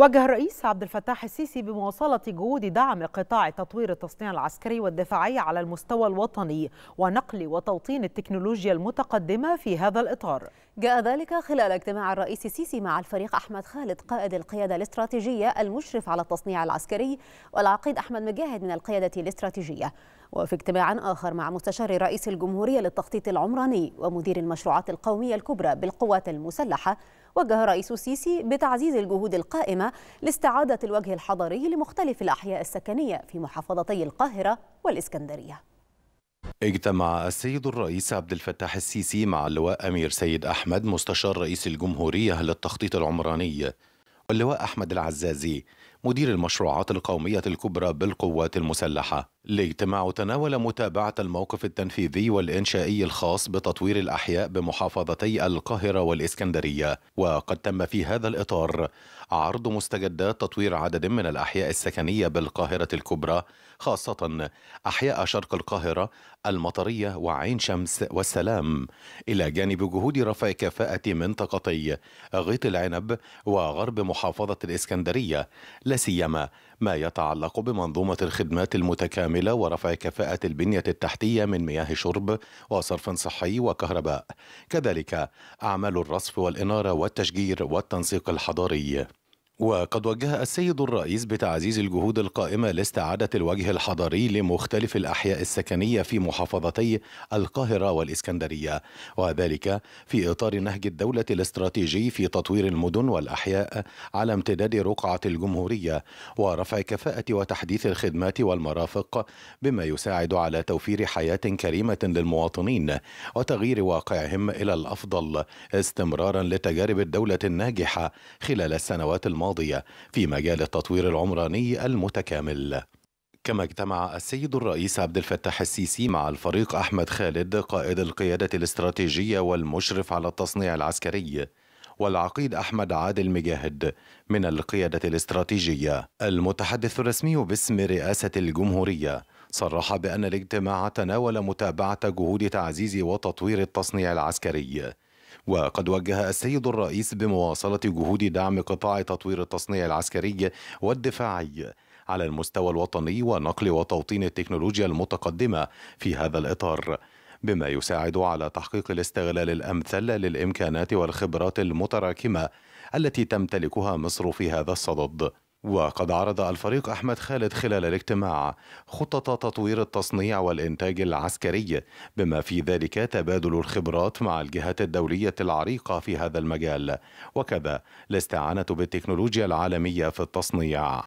وجه الرئيس عبد الفتاح السيسي بمواصلة جهود دعم قطاع تطوير التصنيع العسكري والدفاعي على المستوى الوطني ونقل وتوطين التكنولوجيا المتقدمة في هذا الإطار جاء ذلك خلال اجتماع الرئيس السيسي مع الفريق أحمد خالد قائد القيادة الاستراتيجية المشرف على التصنيع العسكري والعقيد أحمد مجاهد من القيادة الاستراتيجية وفي اجتماع آخر مع مستشار رئيس الجمهورية للتخطيط العمراني ومدير المشروعات القومية الكبرى بالقوات المسلحة وجه رئيس السيسي بتعزيز الجهود القائمة لاستعادة الوجه الحضري لمختلف الأحياء السكنية في محافظتي القاهرة والإسكندرية اجتمع السيد الرئيس عبد الفتاح السيسي مع اللواء أمير سيد أحمد مستشار رئيس الجمهورية للتخطيط العمراني واللواء أحمد العزازي مدير المشروعات القومية الكبرى بالقوات المسلحة الاجتماع تناول متابعة الموقف التنفيذي والإنشائي الخاص بتطوير الأحياء بمحافظتي القاهرة والإسكندرية وقد تم في هذا الإطار عرض مستجدات تطوير عدد من الأحياء السكنية بالقاهرة الكبرى خاصة أحياء شرق القاهرة المطرية وعين شمس والسلام إلى جانب جهود رفع كفاءة منطقتي غيط العنب وغرب محافظة الإسكندرية سيما ما يتعلق بمنظومة الخدمات المتكاملة ورفع كفاءة البنية التحتية من مياه شرب وصرف صحي وكهرباء كذلك أعمال الرصف والإنارة والتشجير والتنسيق الحضاري وقد وجه السيد الرئيس بتعزيز الجهود القائمة لاستعادة الوجه الحضري لمختلف الأحياء السكنية في محافظتي القاهرة والإسكندرية وذلك في إطار نهج الدولة الاستراتيجي في تطوير المدن والأحياء على امتداد رقعة الجمهورية ورفع كفاءة وتحديث الخدمات والمرافق بما يساعد على توفير حياة كريمة للمواطنين وتغيير واقعهم إلى الأفضل استمرارا لتجارب الدولة الناجحة خلال السنوات الماضية الماضية في مجال التطوير العمراني المتكامل كما اجتمع السيد الرئيس عبد الفتاح السيسي مع الفريق أحمد خالد قائد القيادة الاستراتيجية والمشرف على التصنيع العسكري والعقيد أحمد عادل مجاهد من القيادة الاستراتيجية المتحدث الرسمي باسم رئاسة الجمهورية صرح بأن الاجتماع تناول متابعة جهود تعزيز وتطوير التصنيع العسكري وقد وجه السيد الرئيس بمواصلة جهود دعم قطاع تطوير التصنيع العسكري والدفاعي على المستوى الوطني ونقل وتوطين التكنولوجيا المتقدمة في هذا الإطار بما يساعد على تحقيق الاستغلال الأمثل للإمكانات والخبرات المتراكمة التي تمتلكها مصر في هذا الصدد وقد عرض الفريق أحمد خالد خلال الاجتماع خطة تطوير التصنيع والإنتاج العسكري بما في ذلك تبادل الخبرات مع الجهات الدولية العريقة في هذا المجال وكذا الاستعانة بالتكنولوجيا العالمية في التصنيع